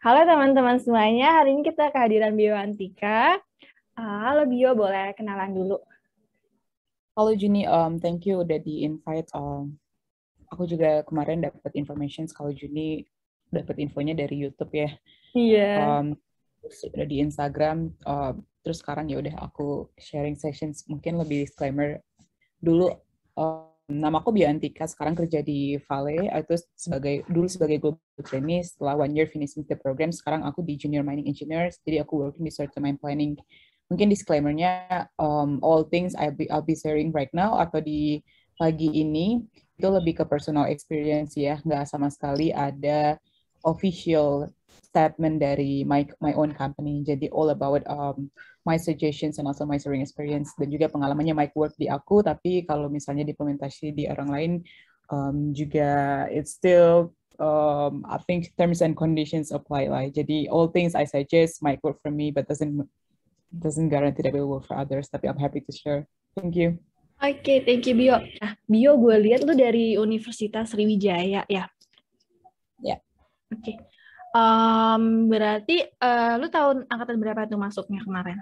Halo teman-teman semuanya, hari ini kita kehadiran Bio Antika. Halo Bio, boleh kenalan dulu. Halo Juni, um, thank you udah di-invite. Um, aku juga kemarin dapat information kalau Juni dapat infonya dari YouTube ya. Iya. Yeah. Um, terus di Instagram, uh, terus sekarang ya udah aku sharing sessions mungkin lebih disclaimer dulu uh, nama aku Tika sekarang kerja di Vale, itu eh, sebagai dulu sebagai global trainee, setelah one year finishing the program, sekarang aku di junior mining engineer, jadi aku working di short mine planning. Mungkin disclaimer-nya, um, all things I'll be, I'll be sharing right now atau di pagi ini, itu lebih ke personal experience ya, nggak sama sekali ada official statement dari my, my own company, jadi all about um, my suggestions and also my sharing experience dan juga pengalamannya might work di aku tapi kalau misalnya diimplementasi di orang lain um, juga it's still um, I think terms and conditions apply lah jadi all things I suggest might work for me but doesn't doesn't guarantee that it will work for others tapi I'm happy to share thank you Oke, okay, thank you Bio. Nah, Bio gue lihat lu dari Universitas Sriwijaya ya. Ya. Yeah. Oke. Okay. Um, berarti uh, lu tahun angkatan berapa tuh masuknya kemarin?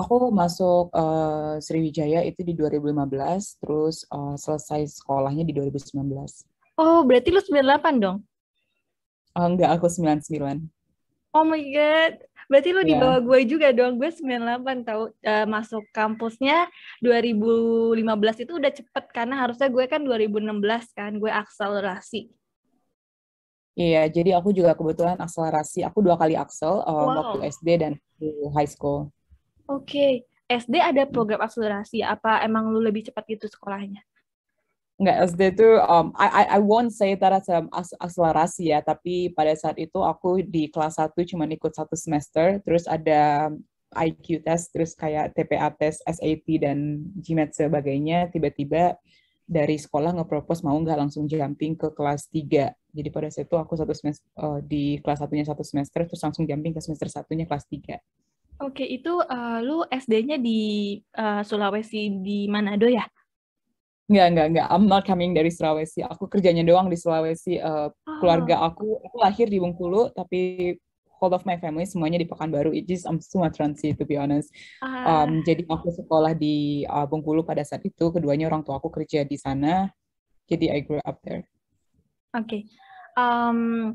Aku masuk uh, Sriwijaya itu di 2015, terus uh, selesai sekolahnya di 2019. Oh, berarti lu 98 dong? Oh, enggak, aku 99. Oh my God. Berarti lu yeah. di iya. bawah gue juga dong. Gue 98 tau. uh, masuk kampusnya 2015 itu udah cepet karena harusnya gue kan 2016 kan gue akselerasi. Iya, jadi aku juga kebetulan akselerasi. Aku dua kali aksel um, wow. waktu SD dan high school. Oke, okay. SD ada program akselerasi. Apa emang lu lebih cepat gitu sekolahnya? Enggak, SD itu um, I, I won't say that um, as akselerasi ya, tapi pada saat itu aku di kelas 1 cuma ikut satu semester, terus ada um, IQ test, terus kayak TPA test, SAT, dan GMAT sebagainya, tiba-tiba dari sekolah nge-propose mau nggak langsung jumping ke kelas 3. Jadi pada saat itu aku satu semester, uh, di kelas satunya satu semester, terus langsung jumping ke semester satunya kelas 3. Oke, itu uh, lu SD-nya di uh, Sulawesi di Manado ya? Enggak, enggak, enggak. I'm not coming dari Sulawesi. Aku kerjanya doang di Sulawesi. Uh, oh. Keluarga aku, aku lahir di Bengkulu, tapi all of my family semuanya di Pekanbaru, It is I'm Sumatera sih to be honest. Ah. Um, jadi aku sekolah di uh, Bengkulu pada saat itu, keduanya orang tua aku kerja di sana, jadi I grew up there. Oke, okay. um,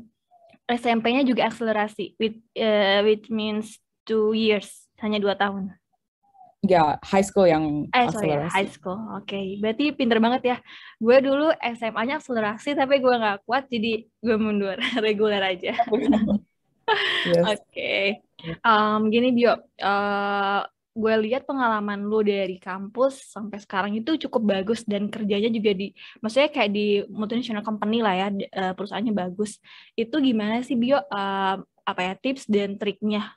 SMP-nya juga akselerasi, With uh, which means two years, hanya dua tahun. Ya, high school yang eh, sorry, akselerasi. high school. Oke, okay. berarti pinter banget ya. Gue dulu SMA-nya akselerasi, tapi gue nggak kuat, jadi gue mundur reguler aja. Oke. gini Bio, uh, gue lihat pengalaman lu dari kampus sampai sekarang itu cukup bagus dan kerjanya juga di, maksudnya kayak di multinational company lah ya, uh, perusahaannya bagus. Itu gimana sih Bio? Uh, apa ya tips dan triknya?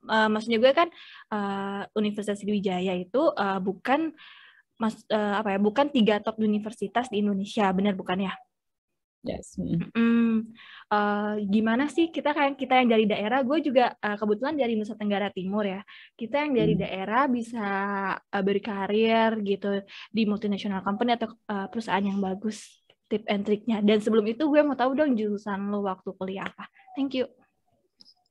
Uh, maksudnya gue kan uh, Universitas Wijaya itu uh, bukan mas uh, apa ya bukan tiga top universitas di Indonesia benar bukan ya? Yes. Mm. Mm. Uh, gimana sih kita kayak kita yang dari daerah, gue juga uh, kebetulan dari Nusa Tenggara Timur ya. Kita yang dari mm. daerah bisa uh, berkarir gitu di multinasional company atau uh, perusahaan yang bagus. Tip and triknya. Dan sebelum itu gue mau tahu dong jurusan lo waktu kuliah apa. Thank you.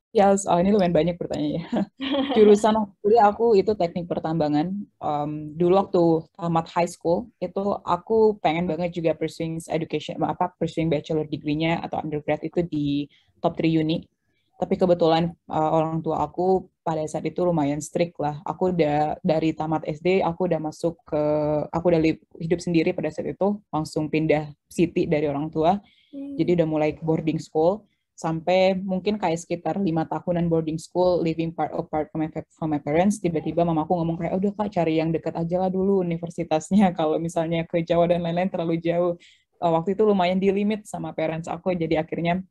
Ya, oh, ini lumayan banyak pertanyaannya. Jurusan kuliah aku itu teknik pertambangan. Um, dulu waktu tamat high school itu aku pengen banget juga pursuing education apa pursuing bachelor degree-nya atau undergrad itu di top 3 uni. Tapi kebetulan uh, orang tua aku pada saat itu lumayan strict lah. Aku udah dari tamat SD aku udah masuk ke aku udah hidup sendiri pada saat itu langsung pindah city dari orang tua. Hmm. Jadi udah mulai boarding school sampai mungkin kayak sekitar lima tahunan boarding school living part apart from my, from my parents tiba-tiba mamaku ngomong kayak udah kak cari yang dekat aja lah dulu universitasnya kalau misalnya ke Jawa dan lain-lain terlalu jauh eh, waktu itu lumayan di limit sama parents aku jadi akhirnya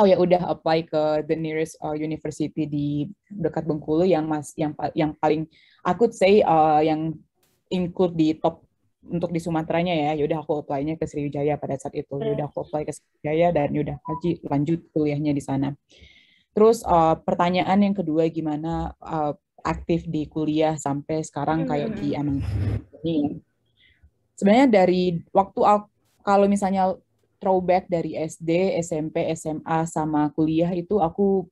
oh ya udah apply ke the nearest uh, university di dekat Bengkulu yang mas yang yang paling aku say uh, yang include di top untuk di Sumateranya ya, yaudah aku apply-nya ke Sriwijaya pada saat itu. Hmm. Yaudah aku apply ke Sriwijaya dan yaudah Haji lanjut kuliahnya di sana. Terus uh, pertanyaan yang kedua gimana uh, aktif di kuliah sampai sekarang hmm. kayak di anak ini. Sebenarnya dari waktu kalau misalnya throwback dari SD, SMP, SMA sama kuliah itu aku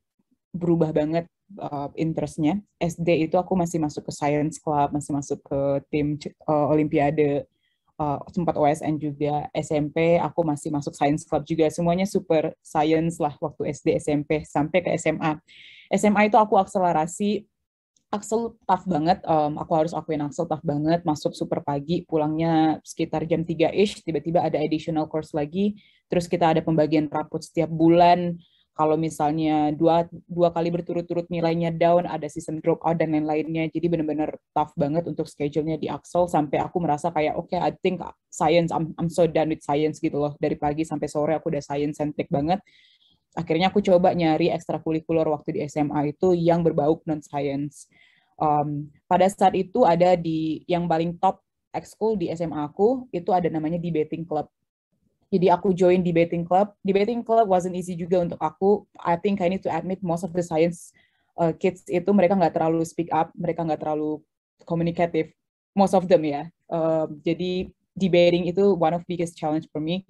berubah banget uh, interestnya SD itu aku masih masuk ke science club masih masuk ke tim uh, olimpiade uh, sempat OSN juga SMP aku masih masuk science club juga semuanya super science lah waktu SD SMP sampai ke SMA SMA itu aku akselerasi Axel tough banget, um, aku harus akuin Axel tough banget, masuk super pagi, pulangnya sekitar jam 3-ish, tiba-tiba ada additional course lagi, terus kita ada pembagian rapot setiap bulan, kalau misalnya dua, dua kali berturut-turut nilainya down, ada season drop out dan lain-lainnya. Jadi benar-benar tough banget untuk schedule-nya di Axel sampai aku merasa kayak oke okay, I think science I'm, I'm so done with science gitu loh. Dari pagi sampai sore aku udah science centric banget. Akhirnya aku coba nyari ekstrakurikuler waktu di SMA itu yang berbau non science. Um, pada saat itu ada di yang paling top ekskul di SMA aku itu ada namanya debating club jadi aku join debating club debating club wasn't easy juga untuk aku I think I need to admit most of the science uh, kids itu mereka nggak terlalu speak up mereka nggak terlalu communicative most of them ya uh, jadi debating itu one of biggest challenge for me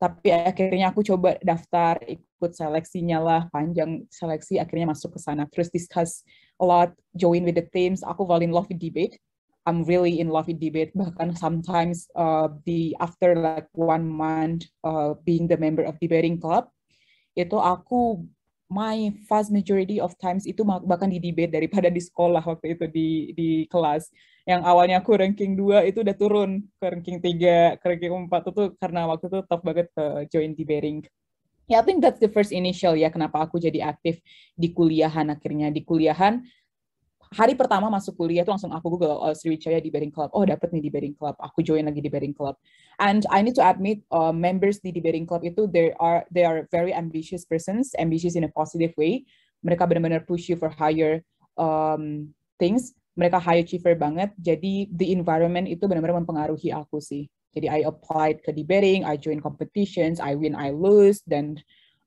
tapi akhirnya aku coba daftar ikut seleksinya lah panjang seleksi akhirnya masuk ke sana terus discuss a lot join with the teams aku fall in love with debate I'm really in love with debate. Bahkan sometimes uh, the after like one month uh, being the member of debating club, itu aku my vast majority of times itu bahkan di debate daripada di sekolah waktu itu di di kelas. Yang awalnya aku ranking 2 itu udah turun ke ranking 3, ke ranking 4 itu karena waktu itu top banget ke uh, join debating. Ya, yeah, I think that's the first initial ya kenapa aku jadi aktif di kuliahan akhirnya. Di kuliahan hari pertama masuk kuliah tuh langsung aku google oh, Sriwijaya Debating Club. Oh, dapat nih di Debating Club. Aku join lagi di Debating Club. And I need to admit uh, members di Debating Club itu they are they are very ambitious persons, ambitious in a positive way. Mereka benar-benar push you for higher um, things. Mereka high achiever banget. Jadi the environment itu benar-benar mempengaruhi aku sih. Jadi I applied ke debating, I join competitions, I win, I lose, dan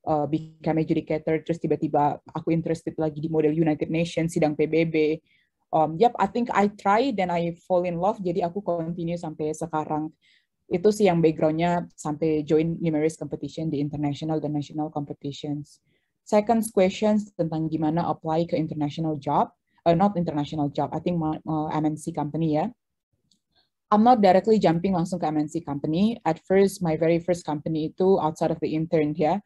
uh, become adjudicator terus tiba-tiba aku interested lagi di model United Nations sidang PBB um, yep I think I try then I fall in love jadi aku continue sampai sekarang itu sih yang backgroundnya sampai join numerous competition di international dan national competitions second question tentang gimana apply ke international job, uh, not international job, I think uh, MNC company ya. I'm not directly jumping langsung ke MNC company. At first, my very first company itu outside of the intern ya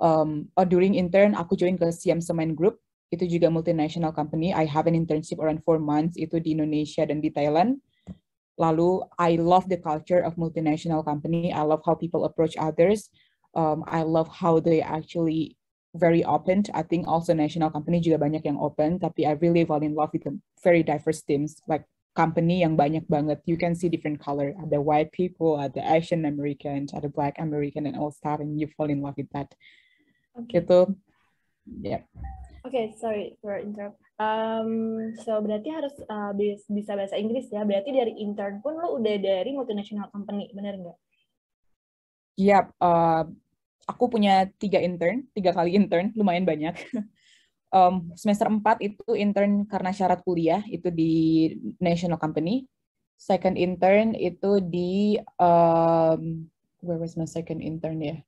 um, or oh, during intern aku join ke CM Semen Group itu juga multinational company I have an internship around four months itu di Indonesia dan di Thailand lalu I love the culture of multinational company I love how people approach others um, I love how they actually very open I think also national company juga banyak yang open tapi I really fall in love with the very diverse teams like company yang banyak banget you can see different color ada white people ada Asian American ada Black American and all stuff and you fall in love with that gitu ya yeah. oke okay, sorry for interrupt um, so berarti harus uh, bisa bahasa Inggris ya berarti dari intern pun lo udah dari multinational company bener nggak Iya, yep, uh, eh, aku punya tiga intern, tiga kali intern, lumayan banyak. um, semester 4 itu intern karena syarat kuliah, itu di national company. Second intern itu di, um, where was my second intern ya? Yeah?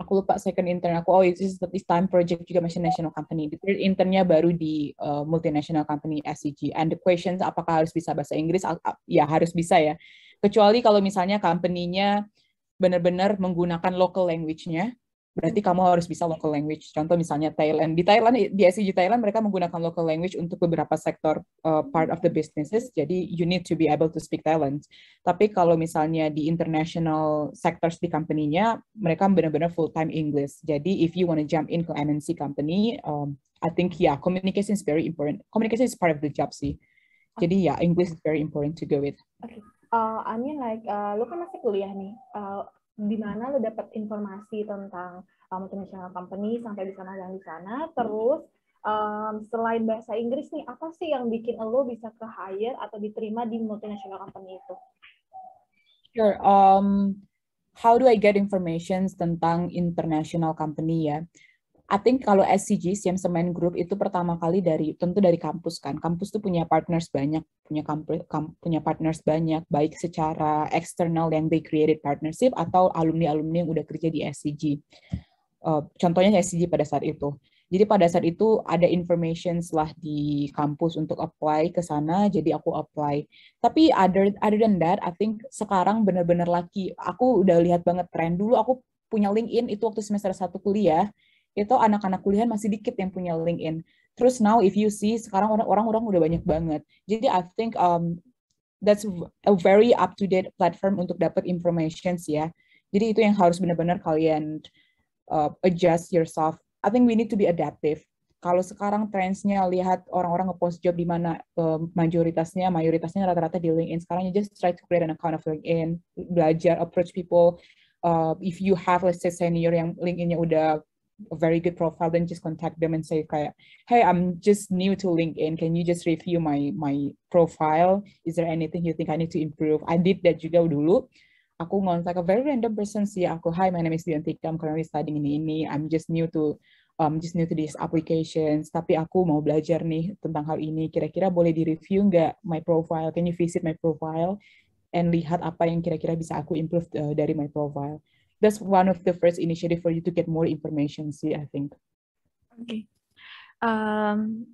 aku lupa second intern aku oh this time project juga masih national company the third internnya baru di uh, multinational company SCG and the questions apakah harus bisa bahasa Inggris ya harus bisa ya kecuali kalau misalnya company-nya benar-benar menggunakan local language-nya berarti kamu harus bisa local language. Contoh misalnya Thailand. Di Thailand, di SCG Thailand mereka menggunakan local language untuk beberapa sektor uh, part of the businesses. Jadi you need to be able to speak Thailand. Tapi kalau misalnya di international sectors di company-nya, mereka benar-benar full time English. Jadi if you want to jump in ke MNC company, um, I think yeah, communication is very important. Communication is part of the job sih. Jadi ya, yeah, English is very important to go with. Okay. Uh, I mean like, uh, lu kan masih kuliah nih. Uh, di mana lo dapat informasi tentang uh, multinational company sampai di sana dan di sana hmm. terus um, selain bahasa Inggris nih apa sih yang bikin lo bisa ke hire atau diterima di multinational company itu sure um how do I get informations tentang international company ya I think kalau SCG Siam Semen Group itu pertama kali dari tentu dari kampus kan. Kampus tuh punya partners banyak, punya kampus kamp, punya partners banyak baik secara eksternal yang they created partnership atau alumni-alumni yang udah kerja di SCG. Uh, eh, contohnya SCG pada saat itu. Jadi pada saat itu ada information lah di kampus untuk apply ke sana, jadi aku apply. Tapi other other than that, I think sekarang benar-benar lagi. Aku udah lihat banget tren. Dulu aku punya LinkedIn itu waktu semester satu kuliah itu anak-anak kuliah masih dikit yang punya LinkedIn. Terus now if you see sekarang orang-orang udah banyak banget. Jadi I think um, that's a very up to date platform untuk dapat information ya. Jadi itu yang harus benar-benar kalian uh, adjust yourself. I think we need to be adaptive. Kalau sekarang trendsnya lihat orang-orang ngepost job di mana um, mayoritasnya mayoritasnya rata-rata di LinkedIn. Sekarang you just try to create an account of LinkedIn, belajar approach people. Uh, if you have let's say senior yang LinkedIn-nya udah a very good profile then just contact them and say kayak hey i'm just new to linkedin can you just review my my profile is there anything you think i need to improve i did that juga dulu aku ngontak a very random person sih aku hi my name is Tika. I'm currently studying ini ini e. I'm just new to um, just new to these applications tapi aku mau belajar nih tentang hal ini kira-kira boleh di review nggak my profile can you visit my profile and lihat apa yang kira-kira bisa aku improve uh, dari my profile that's one of the first initiative for you to get more information sih I think. Oke. Okay. Um,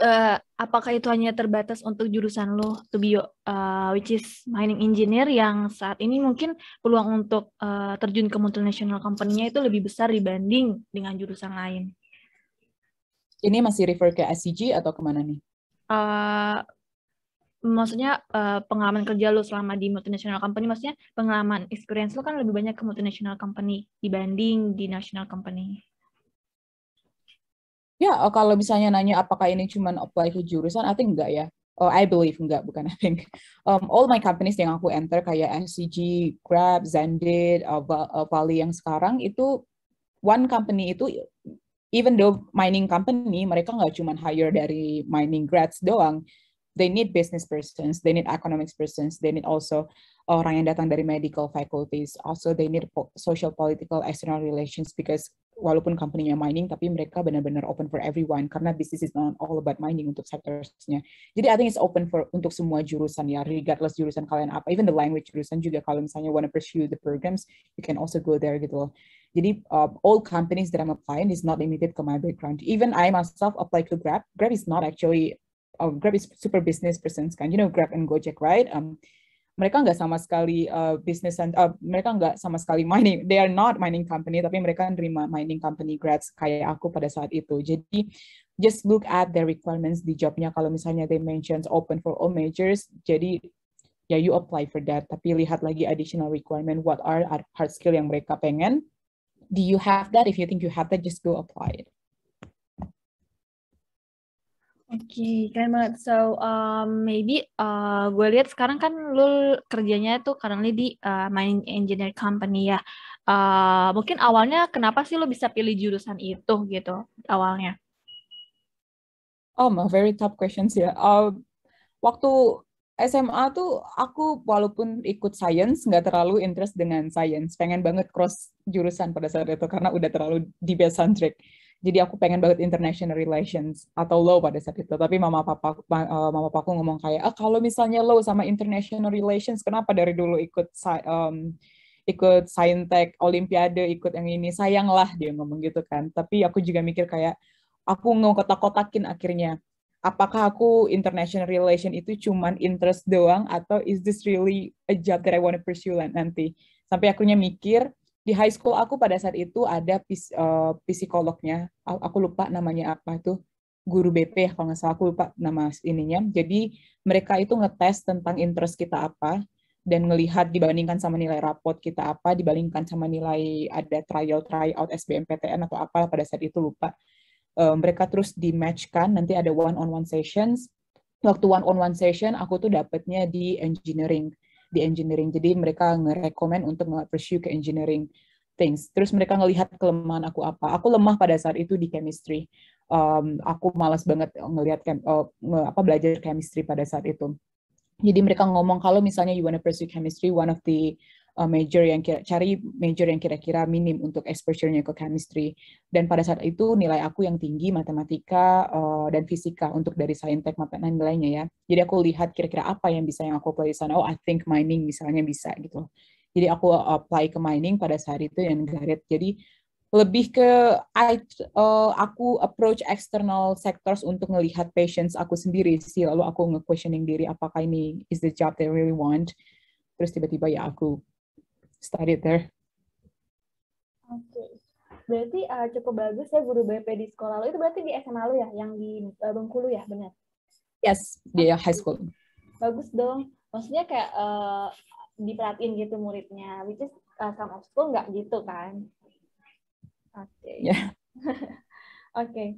uh, eh, apakah itu hanya terbatas untuk jurusan lo to be uh, which is mining engineer yang saat ini mungkin peluang untuk uh, terjun ke multinational company-nya itu lebih besar dibanding dengan jurusan lain? Ini masih refer ke SCG atau kemana nih? Uh, maksudnya uh, pengalaman kerja lo selama di multinational company, maksudnya pengalaman experience lo kan lebih banyak ke multinational company dibanding di national company. Ya, yeah, oh, kalau misalnya nanya apakah ini cuma apply ke jurusan, I think enggak ya. Oh, I believe enggak, bukan I think. Um, all my companies yang aku enter kayak SCG, Grab, Zendit, uh, uh, Vali yang sekarang itu one company itu even though mining company mereka nggak cuma hire dari mining grads doang they need business persons, they need economics persons, they need also orang yang datang dari medical faculties, also they need po social, political, external relations because walaupun company-nya mining, tapi mereka benar-benar open for everyone karena business is not all about mining untuk sectors-nya. Jadi I think it's open for untuk semua jurusan ya, regardless jurusan kalian apa, even the language jurusan juga kalau misalnya wanna pursue the programs, you can also go there gitu loh. Jadi uh, all companies that I'm applying is not limited to my background. Even I myself apply to Grab. Grab is not actually oh, Grab is super business person kan, you know Grab and Gojek right? Um, mereka nggak sama sekali uh, business and uh, mereka nggak sama sekali mining. They are not mining company, tapi mereka nerima mining company grads kayak aku pada saat itu. Jadi just look at the requirements di jobnya. Kalau misalnya they mentions open for all majors, jadi ya you apply for that. Tapi lihat lagi additional requirement, what are hard skill yang mereka pengen. Do you have that? If you think you have that, just go apply it okay, keren banget. So um, maybe uh, gue lihat sekarang kan lu kerjanya tuh currently di uh, mining engineer company ya. Uh, mungkin awalnya kenapa sih lu bisa pilih jurusan itu gitu awalnya? Oh, my very top questions ya. Yeah. Uh, waktu SMA tuh aku walaupun ikut science nggak terlalu interest dengan science. Pengen banget cross jurusan pada saat itu karena udah terlalu di centric jadi aku pengen banget international relations atau law pada saat itu tapi mama papa uh, mama aku ngomong kayak ah, kalau misalnya law sama international relations kenapa dari dulu ikut um, ikut saintek olimpiade ikut yang ini sayanglah dia ngomong gitu kan tapi aku juga mikir kayak aku kotak kotakin akhirnya apakah aku international relation itu cuman interest doang atau is this really a job that I want to pursue nanti sampai akunya mikir di high school aku pada saat itu ada pis, uh, psikolognya aku lupa namanya apa itu guru BP ya kalau nggak salah aku lupa nama ininya jadi mereka itu ngetes tentang interest kita apa dan melihat dibandingkan sama nilai rapot kita apa dibandingkan sama nilai ada trial try tryout SBMPTN atau apa pada saat itu lupa uh, mereka terus di match kan nanti ada one on one sessions waktu one on one session aku tuh dapetnya di engineering di engineering. Jadi mereka nge ngerekomen untuk nge-pursue ke engineering things. Terus mereka ngelihat kelemahan aku apa. Aku lemah pada saat itu di chemistry. Um, aku malas banget ngelihat chem, uh, nge, apa belajar chemistry pada saat itu. Jadi mereka ngomong kalau misalnya you wanna pursue chemistry, one of the Uh, major yang kira cari major yang kira-kira minim untuk exposure-nya ke chemistry dan pada saat itu nilai aku yang tinggi matematika uh, dan fisika untuk dari saintek matematika nilainya ya jadi aku lihat kira-kira apa yang bisa yang aku apply sana oh I think mining misalnya bisa gitu jadi aku uh, apply ke mining pada saat itu yang garet jadi lebih ke I, uh, aku approach external sectors untuk melihat patients aku sendiri sih lalu aku nge-questioning diri apakah ini is the job that I really want terus tiba-tiba ya aku studied there. Oke, okay. berarti uh, cukup bagus ya guru BP di sekolah lo itu berarti di SMA lo ya, yang di uh, Bengkulu ya, benar? Yes, di high school. Bagus dong. Maksudnya kayak uh, diperhatiin gitu muridnya, which is uh, some of school nggak gitu kan? Oke. Okay. Yeah. Oke. okay.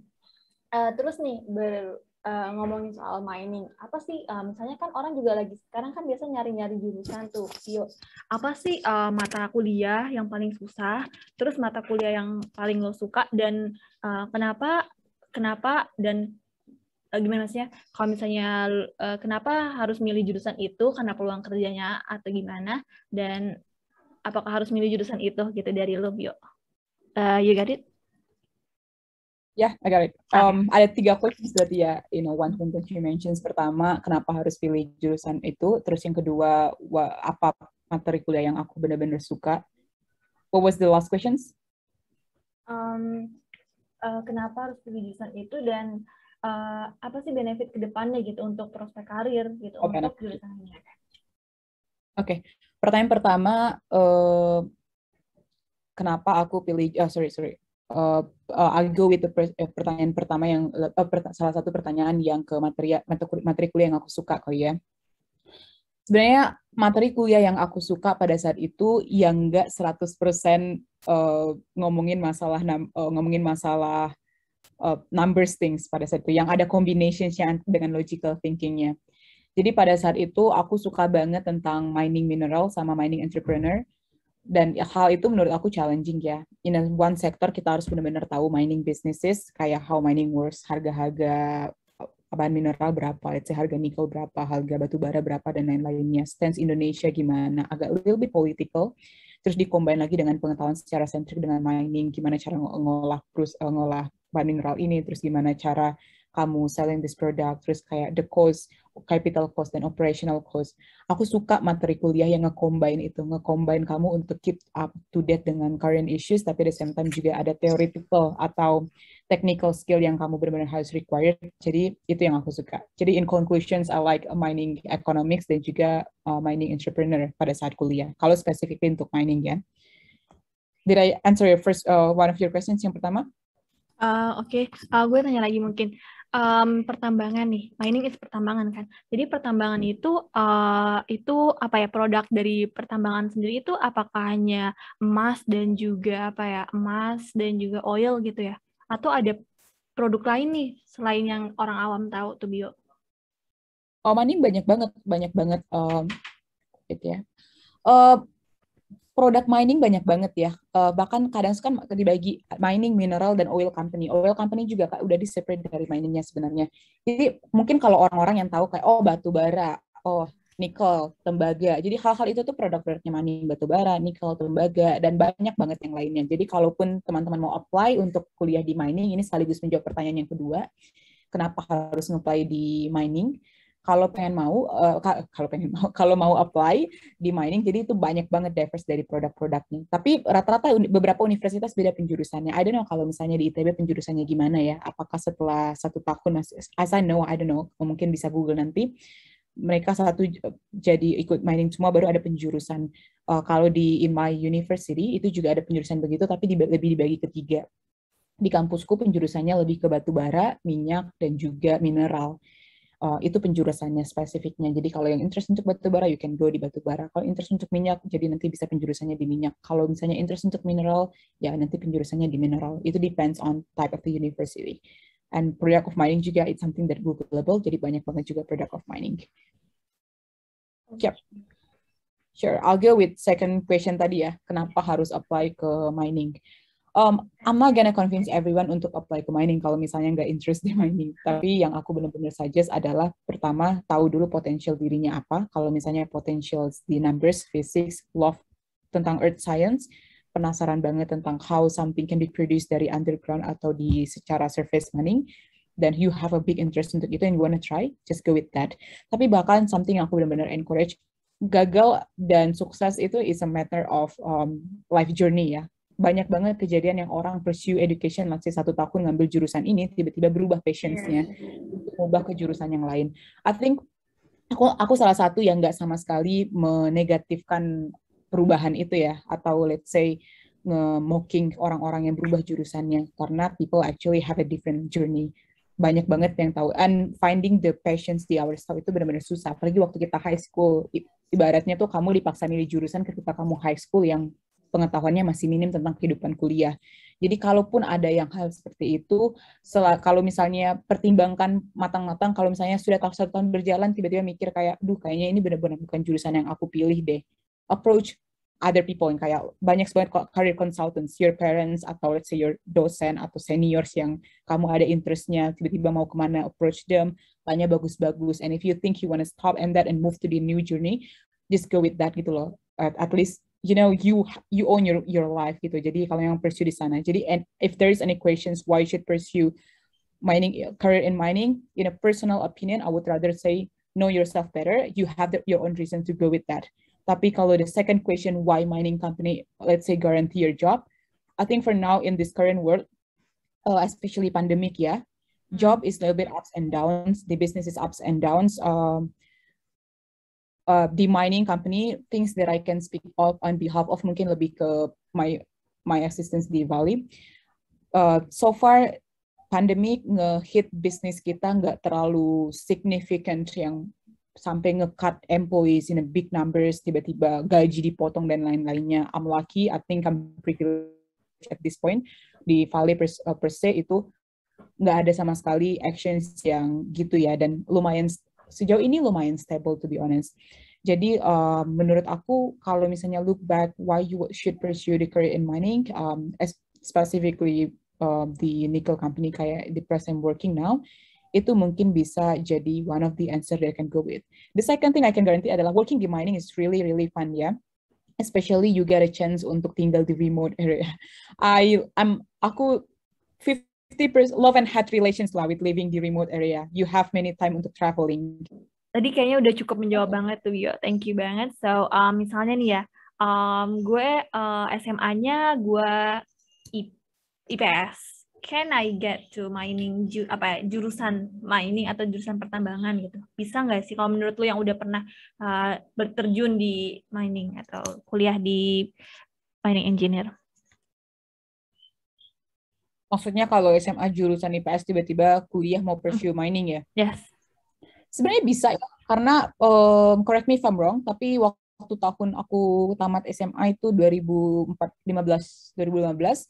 uh, terus nih ber uh, ngomongin soal mining, apa sih uh, misalnya kan orang juga lagi sekarang kan biasa nyari-nyari jurusan tuh, yuk apa sih uh, mata kuliah yang paling susah, terus mata kuliah yang paling lo suka dan uh, kenapa kenapa dan gimana sih kalau misalnya kenapa harus milih jurusan itu karena peluang kerjanya atau gimana dan apakah harus milih jurusan itu gitu dari lo bio? Uh, you got it? Ya, yeah, I got it. Ah. Um, okay. Ada tiga questions berarti ya, you know, one content you mentions. Pertama, kenapa harus pilih jurusan itu? Terus yang kedua, apa materi kuliah yang aku benar-benar suka? What was the last questions? Um, uh, kenapa harus pilih jurusan itu dan uh, apa sih benefit kedepannya gitu untuk prospek karir gitu okay, untuk jurusannya? Oke, okay. pertanyaan pertama, uh, kenapa aku pilih? Oh, sorry, sorry uh, uh, I'll go with the per, eh, pertanyaan pertama yang uh, per, salah satu pertanyaan yang ke materi materi kuliah yang aku suka kali ya. Sebenarnya materi kuliah yang aku suka pada saat itu yang enggak 100% uh, ngomongin masalah uh, ngomongin masalah uh, numbers things pada saat itu yang ada combinationsnya dengan logical thinkingnya. Jadi pada saat itu aku suka banget tentang mining mineral sama mining entrepreneur dan hal itu menurut aku challenging ya. In one sector kita harus benar-benar tahu mining businesses kayak how mining works, harga-harga bahan mineral berapa, let's say harga nikel berapa, harga batu bara berapa dan lain-lainnya. Stance Indonesia gimana? Agak little bit political. Terus dikombin lagi dengan pengetahuan secara sentrik dengan mining, gimana cara ngolah terus eh, ngolah bahan mineral ini, terus gimana cara kamu selling this product, terus kayak the cost capital cost dan operational cost. Aku suka materi kuliah yang nge-combine itu, nge-combine kamu untuk keep up to date dengan current issues, tapi at the same time juga ada theoretical atau technical skill yang kamu benar-benar harus required. Jadi itu yang aku suka. Jadi in conclusions, I like mining economics dan juga uh, mining entrepreneur pada saat kuliah. Kalau spesifik untuk mining ya. Did I answer your first uh, one of your questions yang pertama? Uh, Oke, okay. uh, gue tanya lagi mungkin um, pertambangan nih, mining is pertambangan kan. Jadi pertambangan itu uh, itu apa ya produk dari pertambangan sendiri itu apakah hanya emas dan juga apa ya emas dan juga oil gitu ya? Atau ada produk lain nih selain yang orang awam tahu tuh bio? Oh mining banyak banget, banyak banget um, gitu ya. Uh, produk mining banyak banget ya. Uh, bahkan kadang kan dibagi mining, mineral, dan oil company. Oil company juga kak udah di separate dari miningnya sebenarnya. Jadi mungkin kalau orang-orang yang tahu kayak oh batu bara, oh nikel, tembaga. Jadi hal-hal itu tuh produk-produknya mining batu bara, nikel, tembaga, dan banyak banget yang lainnya. Jadi kalaupun teman-teman mau apply untuk kuliah di mining, ini sekaligus menjawab pertanyaan yang kedua, kenapa harus apply di mining? kalau pengen mau uh, kalau pengen mau kalau mau apply di mining jadi itu banyak banget diverse dari produk-produknya tapi rata-rata beberapa universitas beda penjurusannya I don't know kalau misalnya di ITB penjurusannya gimana ya apakah setelah satu tahun as I know I don't know mungkin bisa google nanti mereka satu jadi ikut mining semua baru ada penjurusan uh, kalau di in my university itu juga ada penjurusan begitu tapi di, lebih dibagi ketiga di kampusku penjurusannya lebih ke batu bara minyak dan juga mineral Eh, itu penjurusannya spesifiknya. Jadi kalau yang interest untuk batu bara you can go di batu bara. Kalau interest untuk minyak, jadi nanti bisa penjurusannya di minyak. Kalau misalnya interest untuk mineral, ya nanti penjurusannya di mineral. Itu depends on type of the university. And product of mining juga, it's something that Googleable, jadi banyak banget juga product of mining. Yep. Sure, I'll go with second question tadi ya, kenapa harus apply ke mining um, I'm not gonna convince everyone untuk apply ke mining kalau misalnya nggak interest di mining. Tapi yang aku benar-benar suggest adalah pertama tahu dulu potensial dirinya apa. Kalau misalnya potensial di numbers, physics, love tentang earth science, penasaran banget tentang how something can be produced dari underground atau di secara surface mining, then you have a big interest untuk itu and you wanna try, just go with that. Tapi bahkan something yang aku benar-benar encourage gagal dan sukses itu is a matter of um, life journey ya banyak banget kejadian yang orang pursue education masih satu tahun ngambil jurusan ini tiba-tiba berubah passionsnya, yeah. Iya. berubah ke jurusan yang lain. I think aku aku salah satu yang nggak sama sekali menegatifkan perubahan itu ya atau let's say nge-mocking orang-orang yang berubah jurusannya karena people actually have a different journey banyak banget yang tahu and finding the passions di our school itu benar-benar susah apalagi waktu kita high school ibaratnya tuh kamu dipaksa milih jurusan ketika kamu high school yang pengetahuannya masih minim tentang kehidupan kuliah. Jadi kalaupun ada yang hal seperti itu, kalau misalnya pertimbangkan matang-matang, kalau misalnya sudah satu tahun berjalan, tiba-tiba mikir kayak, duh kayaknya ini benar-benar bukan jurusan yang aku pilih deh. Approach other people yang kayak banyak banget career consultants, your parents atau let's say your dosen atau seniors yang kamu ada interestnya, tiba-tiba mau kemana approach them, tanya bagus-bagus. And if you think you wanna stop and that and move to the new journey, just go with that gitu loh. At, at least you know you you own your your life gitu jadi kalau yang pursue di sana jadi and if there is any questions why you should pursue mining career in mining in a personal opinion I would rather say know yourself better you have the, your own reason to go with that tapi kalau the second question why mining company let's say guarantee your job I think for now in this current world uh, especially pandemic yeah hmm. job is a little bit ups and downs the business is ups and downs um, uh, the mining company things that I can speak of on behalf of mungkin lebih ke my my existence di Bali. Uh, so far pandemic ngehit bisnis kita nggak terlalu significant yang sampai ngecut employees in a big numbers tiba-tiba gaji dipotong dan lain-lainnya. I'm lucky, I think I'm pretty at this point di Valley per, uh, per se itu nggak ada sama sekali actions yang gitu ya dan lumayan sejauh ini lumayan stable to be honest. Jadi uh, menurut aku kalau misalnya look back why you should pursue the career in mining, um, specifically uh, the nickel company kayak the present working now, itu mungkin bisa jadi one of the answer that I can go with. The second thing I can guarantee adalah working in mining is really really fun ya. Yeah? Especially you get a chance untuk tinggal di remote area. I I'm aku 50% love and hate relations lah with living di remote area. You have many time untuk traveling. Tadi kayaknya udah cukup menjawab banget tuh Yo. Thank you banget. So um, misalnya nih ya, um, gue uh, SMA-nya gue I- IPS. Can I get to mining ju apa ya, jurusan mining atau jurusan pertambangan gitu? Bisa nggak sih kalau menurut lo yang udah pernah uh, berterjun di mining atau kuliah di mining engineer? maksudnya kalau SMA jurusan IPS tiba-tiba kuliah mau pursue mining ya? Yes. Sebenarnya bisa ya, karena um, correct me if I'm wrong, tapi waktu tahun aku tamat SMA itu 2015, 2015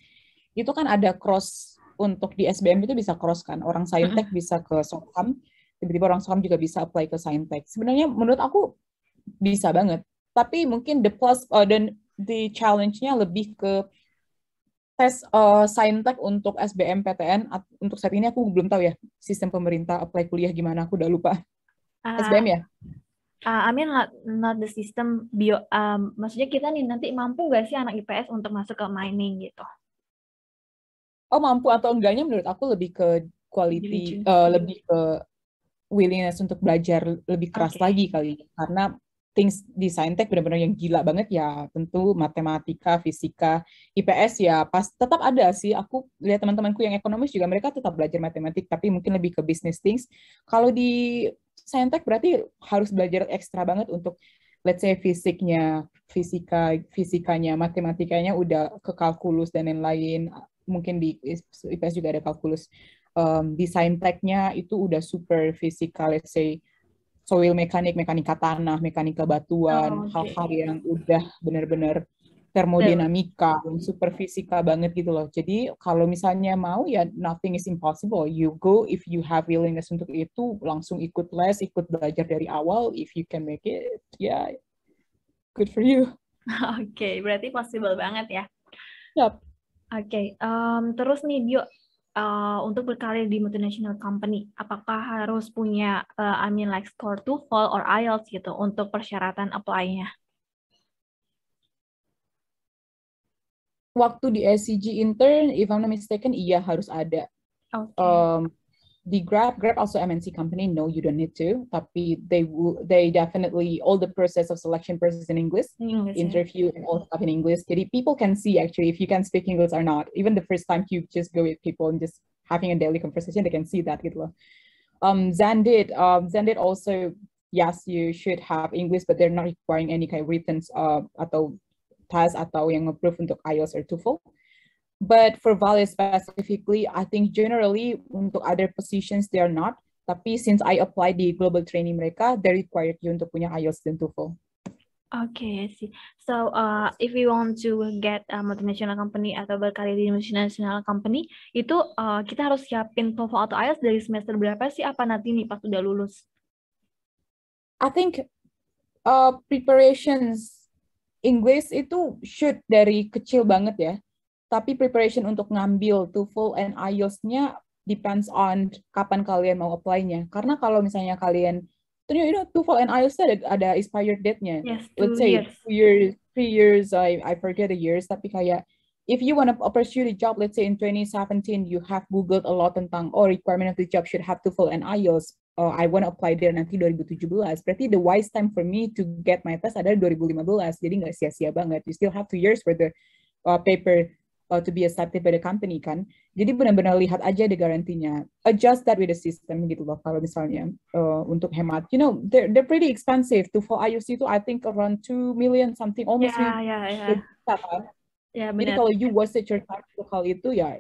itu kan ada cross untuk di SBM itu bisa cross kan, orang saintek mm-hmm. bisa ke Sokam, tiba-tiba orang Sokam juga bisa apply ke saintek. Sebenarnya menurut aku bisa banget, tapi mungkin the plus uh, dan the challenge-nya lebih ke tes uh, eh, saintek untuk SBM SBMPTN untuk saat ini aku belum tahu ya sistem pemerintah apply kuliah gimana aku udah lupa uh, ah. SBM ya uh, I mean not, the system bio uh, maksudnya kita nih nanti mampu gak sih anak IPS untuk masuk ke mining gitu oh mampu atau enggaknya menurut aku lebih ke quality uh, lebih ke willingness untuk belajar lebih keras okay. lagi kali ya. karena things di saintek benar-benar yang gila banget ya tentu matematika, fisika, IPS ya pas tetap ada sih. Aku lihat teman-temanku yang ekonomis juga mereka tetap belajar matematik tapi mungkin lebih ke business things. Kalau di saintek berarti harus belajar ekstra banget untuk let's say fisiknya, fisika, fisikanya, matematikanya udah ke kalkulus dan lain-lain. Mungkin di IPS juga ada kalkulus. Um, ehm, desain tag-nya itu udah super fisika let's say soil mekanik, mekanika tanah, mekanika batuan, oh, hal-hal oh, okay. yang udah benar-benar termodinamika, super fisika banget gitu loh. Jadi kalau misalnya mau ya nothing is impossible. You go if you have willingness untuk itu, langsung ikut les, ikut belajar dari awal. If you can make it, ya yeah, good for you. Oke, okay, berarti possible banget ya. Yap. Oke, okay, um, terus nih Dio, Eh, untuk berkarir di multinational company? Apakah harus punya, uh, I mean like score TOEFL or IELTS gitu untuk persyaratan apply-nya? Waktu di SCG intern, if I'm not mistaken, iya harus ada. Okay. Um, The Grab, Grab also MNC company. No, you don't need to. But they will, they definitely all the process of selection process in English, English interview yeah. and all stuff in English. Jadi people can see actually if you can speak English or not. Even the first time you just go with people and just having a daily conversation, they can see that gitu loh. Um, Zendit, um, Zendit also yes you should have English, but they're not requiring any kind of written uh, atau test atau yang approve untuk IELTS or TOEFL. But for value specifically, I think generally untuk other positions they are not. Tapi since I apply di global training mereka, they required you untuk punya IELTS dan TOEFL. Okay, I see. So, uh, if we want to get a multinational company atau berkarir di multinational company, itu uh, kita harus siapin TOEFL atau IELTS dari semester berapa sih? Apa nanti nih pas udah lulus? I think uh, preparations English itu should dari kecil banget ya. Tapi preparation untuk ngambil TOEFL and IELTS-nya depends on kapan kalian mau apply-nya. Karena kalau misalnya kalian you know TOEFL and IELTS ada, ada expired date-nya. Yes, Let's say years. two years, three years, I, I forget the years, tapi kayak if you want to pursue the job, let's say in 2017, you have googled a lot tentang oh requirement of the job should have TOEFL and IELTS. Oh, I want to apply there nanti 2017. Berarti the wise time for me to get my test adalah 2015. Jadi nggak sia-sia banget. You still have two years for the uh, paper uh, to be accepted by the company kan. Jadi benar-benar lihat aja deh garantinya. Adjust that with the system gitu loh kalau misalnya uh, untuk hemat. You know, they're, they're pretty expensive. To for IUC itu I think around 2 million something almost. Yeah, million. yeah, yeah. Juta, kan? yeah Jadi kalau you wasted your time hal itu ya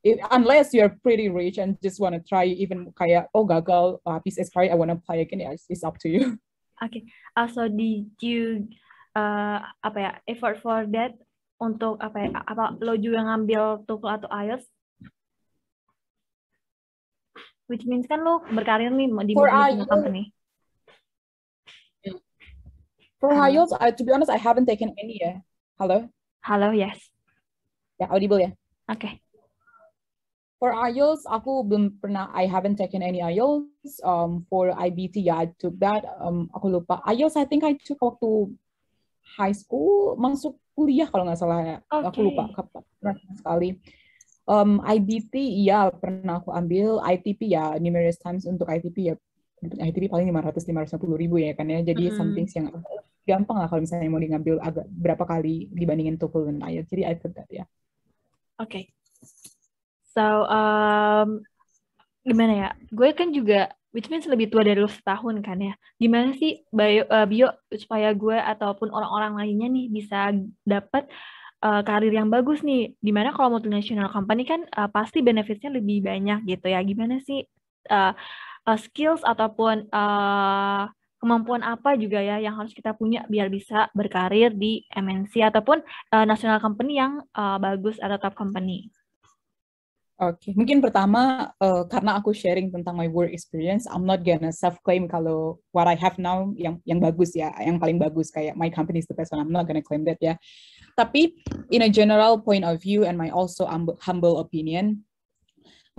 If, unless you're pretty rich and just want to try even kayak oh gagal habis uh, expired I want to play again yeah, it's, it's up to you. Okay. Also uh, did you uh, apa ya effort for that untuk apa ya apa lo juga ngambil TOEFL atau IELTS which means kan lo berkarir nih di multinational company For high yields, I, to be honest, I haven't taken any ya. Halo? Halo, yes. Ya, yeah, audible ya? Yeah. Oke. Okay. For IELTS, aku belum pernah, I haven't taken any IELTS. Um, for IBT, ya, yeah, I took that. Um, aku lupa. IELTS, I think I took waktu high school, masuk kuliah kalau nggak salah okay. Ya. aku lupa kapan sekali um, IBT ya pernah aku ambil ITP ya numerous times untuk ITP ya ITP paling lima lima ratus ratus 550 ribu ya kan ya jadi mm -hmm. something yang gampang lah kalau misalnya mau diambil agak berapa kali dibandingin TOEFL dan IELTS jadi I that ya oke okay. so um, gimana ya gue kan juga which means lebih tua dari lu setahun kan ya. Gimana sih bio, uh, eh, bio supaya gue ataupun orang-orang lainnya nih bisa dapat uh, eh, karir yang bagus nih. Dimana kalau multinational company kan uh, pasti benefitnya lebih banyak gitu ya. Gimana sih uh, uh, skills ataupun uh, kemampuan apa juga ya yang harus kita punya biar bisa berkarir di MNC ataupun uh, national company yang uh, bagus atau top company. Oke, okay. mungkin pertama uh, karena aku sharing tentang my work experience, I'm not gonna self claim kalau what I have now yang yang bagus ya, yang paling bagus kayak my company is the best one. I'm not gonna claim that ya. Tapi in a general point of view and my also humble opinion,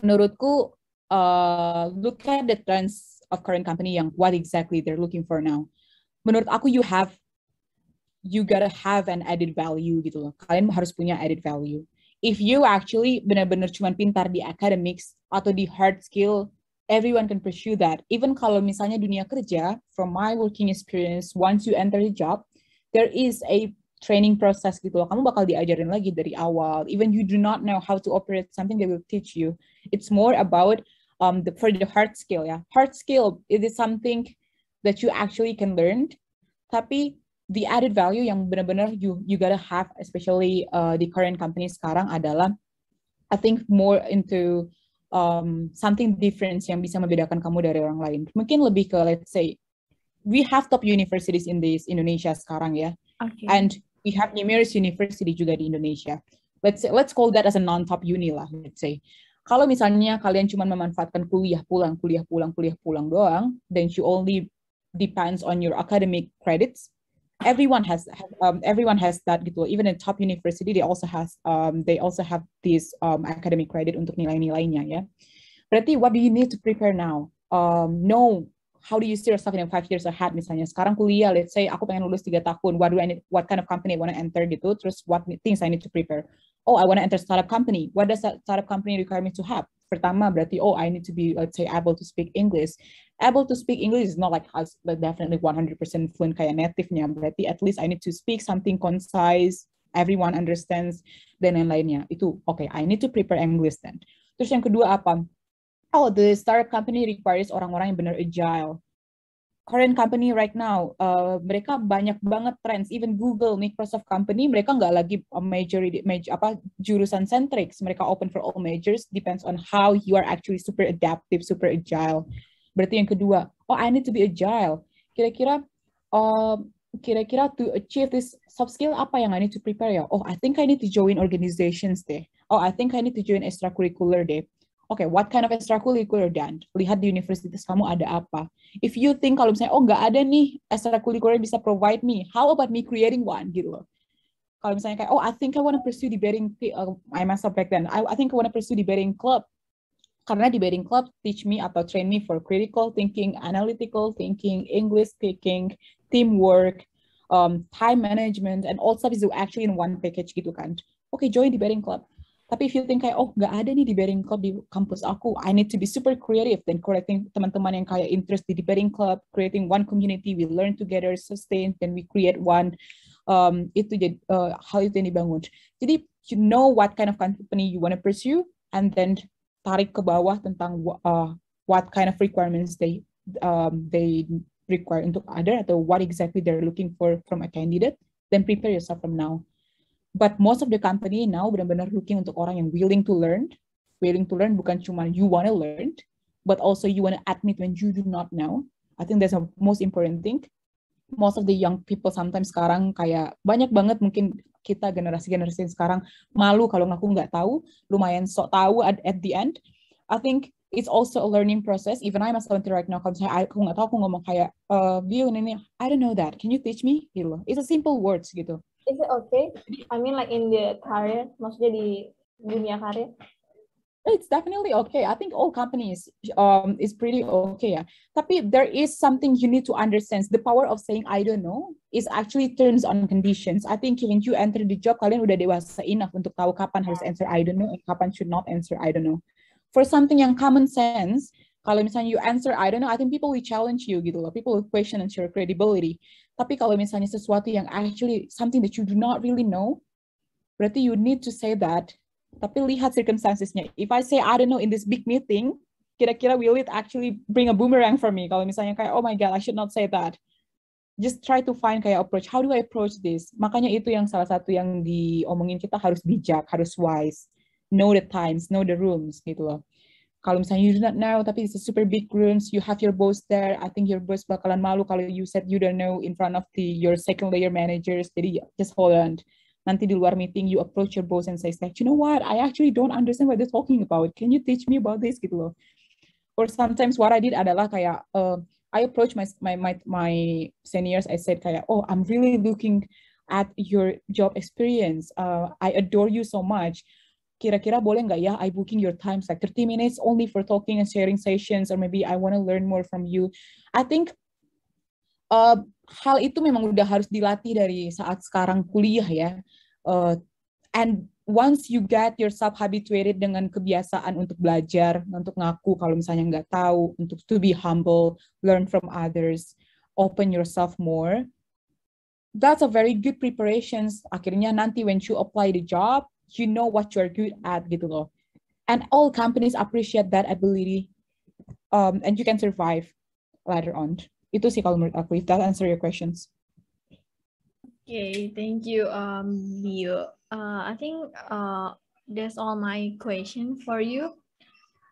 menurutku uh, look at the trends of current company yang what exactly they're looking for now. Menurut aku you have you gotta have an added value gitu loh. Kalian harus punya added value if you actually benar-benar cuma pintar di academics atau di hard skill, everyone can pursue that. Even kalau misalnya dunia kerja, from my working experience, once you enter the job, there is a training process gitu loh. Kamu bakal diajarin lagi dari awal. Even you do not know how to operate something, they will teach you. It's more about um, the, for the hard skill ya. Hard skill, it is something that you actually can learn. Tapi the added value yang benar-benar you you gotta have especially uh, the current company sekarang adalah I think more into um, something different yang bisa membedakan kamu dari orang lain. Mungkin lebih ke let's say we have top universities in this Indonesia sekarang ya. Okay. And we have numerous university juga di Indonesia. Let's say, let's call that as a non-top uni lah, let's say. Kalau misalnya kalian cuma memanfaatkan kuliah pulang, kuliah pulang, kuliah pulang doang, then you only depends on your academic credits, everyone has um, everyone has that gitu even in top university they also has um, they also have this um, academic credit untuk nilai-nilainya ya berarti what do you need to prepare now um, know how do you see yourself in five years ahead misalnya sekarang kuliah let's say aku pengen lulus tiga tahun what do I need what kind of company I want to enter gitu terus what things I need to prepare oh I want to enter startup company what does a startup company require me to have pertama berarti oh I need to be let's say able to speak English. Able to speak English is not like but definitely 100% fluent kayak native-nya. Berarti at least I need to speak something concise, everyone understands dan lain-lainnya. Itu oke, okay, I need to prepare English then. Terus yang kedua apa? Oh, the startup company requires orang-orang yang benar agile Current company right now, uh, mereka banyak banget trends. Even Google, Microsoft company, mereka nggak lagi major, uh, major apa jurusan centric. Mereka open for all majors. Depends on how you are actually super adaptive, super agile. Berarti yang kedua, oh I need to be agile. Kira-kira, kira uh, kira-kira to achieve this soft skill apa yang I need to prepare ya? Oh I think I need to join organizations deh. Oh I think I need to join extracurricular deh okay, what kind of extracurricular dan lihat di universitas kamu ada apa. If you think kalau misalnya oh nggak ada nih extracurricular bisa provide me, how about me creating one gitu loh. Kalau misalnya kayak oh I think I want to pursue debating uh, I myself back then I, I think I want to pursue debating club karena debating club teach me atau train me for critical thinking, analytical thinking, English speaking, teamwork, um, time management, and all stuff is actually in one package gitu kan. Oke, okay, join debating club tapi if you think kayak, oh nggak ada nih debating club di kampus aku, I need to be super creative dan correcting teman-teman yang kayak interest di debating club, creating one community, we learn together, sustain, then we create one. Um, itu jadi uh, hal itu yang dibangun. Jadi you know what kind of company you want to pursue, and then tarik ke bawah tentang uh, what kind of requirements they um, they require untuk other atau what exactly they're looking for from a candidate, then prepare yourself from now. But most of the company now benar-benar looking untuk orang yang willing to learn. Willing to learn bukan cuma you wanna learn, but also you wanna admit when you do not know. I think that's the most important thing. Most of the young people sometimes sekarang kayak banyak banget mungkin kita generasi-generasi sekarang malu kalau ngaku nggak tahu, lumayan sok tahu at, at the end. I think it's also a learning process. Even I'm a right now, kalau saya aku nggak tahu, aku ngomong kayak, uh, eh, view ini, I don't know that, can you teach me? Gitu loh. It's a simple words gitu. Is it okay? I mean like in the career, maksudnya di dunia karir? It's definitely okay. I think all companies um is pretty okay ya. Tapi there is something you need to understand. The power of saying I don't know is actually turns on conditions. I think when you enter the job kalian udah dewasa enough untuk tahu kapan harus answer I don't know and kapan should not answer I don't know. For something yang common sense, kalau misalnya you answer, I don't know, I think people will challenge you gitu loh. People will question your credibility. Tapi kalau misalnya sesuatu yang actually something that you do not really know, berarti you need to say that. Tapi lihat circumstancesnya. If I say I don't know in this big meeting, kira-kira will it actually bring a boomerang for me? Kalau misalnya kayak oh my god, I should not say that. Just try to find kayak approach. How do I approach this? Makanya itu yang salah satu yang diomongin kita harus bijak, harus wise, know the times, know the rooms gitu loh. kalau misalnya you do not know tapi it's a super big rooms you have your boss there I think your boss bakalan malu kalau you said you don't know in front of the your second layer managers jadi just hold on nanti di luar meeting you approach your boss and say like you know what I actually don't understand what they're talking about can you teach me about this gitu loh or sometimes what I did adalah kayak uh, I approach my, my my my seniors I said kayak oh I'm really looking at your job experience uh, I adore you so much kira-kira boleh nggak ya I booking your time like 30 minutes only for talking and sharing sessions or maybe I want to learn more from you. I think uh, hal itu memang udah harus dilatih dari saat sekarang kuliah ya. Uh, and once you get yourself habituated dengan kebiasaan untuk belajar, untuk ngaku kalau misalnya nggak tahu, untuk to be humble, learn from others, open yourself more, that's a very good preparations. Akhirnya nanti when you apply the job, you know what you're good at gitu loh. And all companies appreciate that ability um, and you can survive later on. Itu sih kalau menurut aku, if that answer your questions. Okay, thank you, um, Leo. Uh, I think uh, that's all my question for you.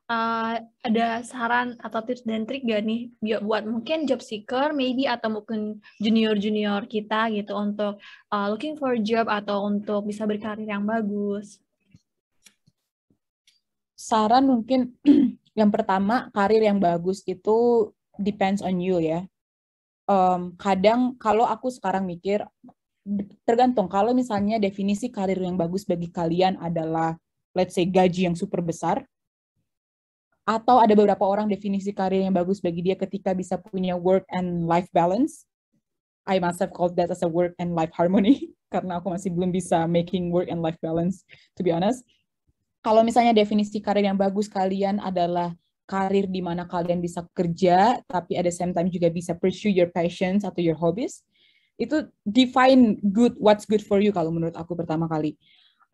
uh, ada saran atau tips dan trik gak nih buat mungkin job seeker maybe atau mungkin junior-junior kita gitu untuk uh, looking for job atau untuk bisa berkarir yang bagus? Saran mungkin yang pertama karir yang bagus itu depends on you ya. Um, kadang kalau aku sekarang mikir tergantung kalau misalnya definisi karir yang bagus bagi kalian adalah let's say gaji yang super besar atau ada beberapa orang definisi karir yang bagus bagi dia ketika bisa punya work and life balance. I must have called that as a work and life harmony karena aku masih belum bisa making work and life balance to be honest. Kalau misalnya definisi karir yang bagus kalian adalah karir di mana kalian bisa kerja tapi at the same time juga bisa pursue your passions atau your hobbies. Itu define good what's good for you kalau menurut aku pertama kali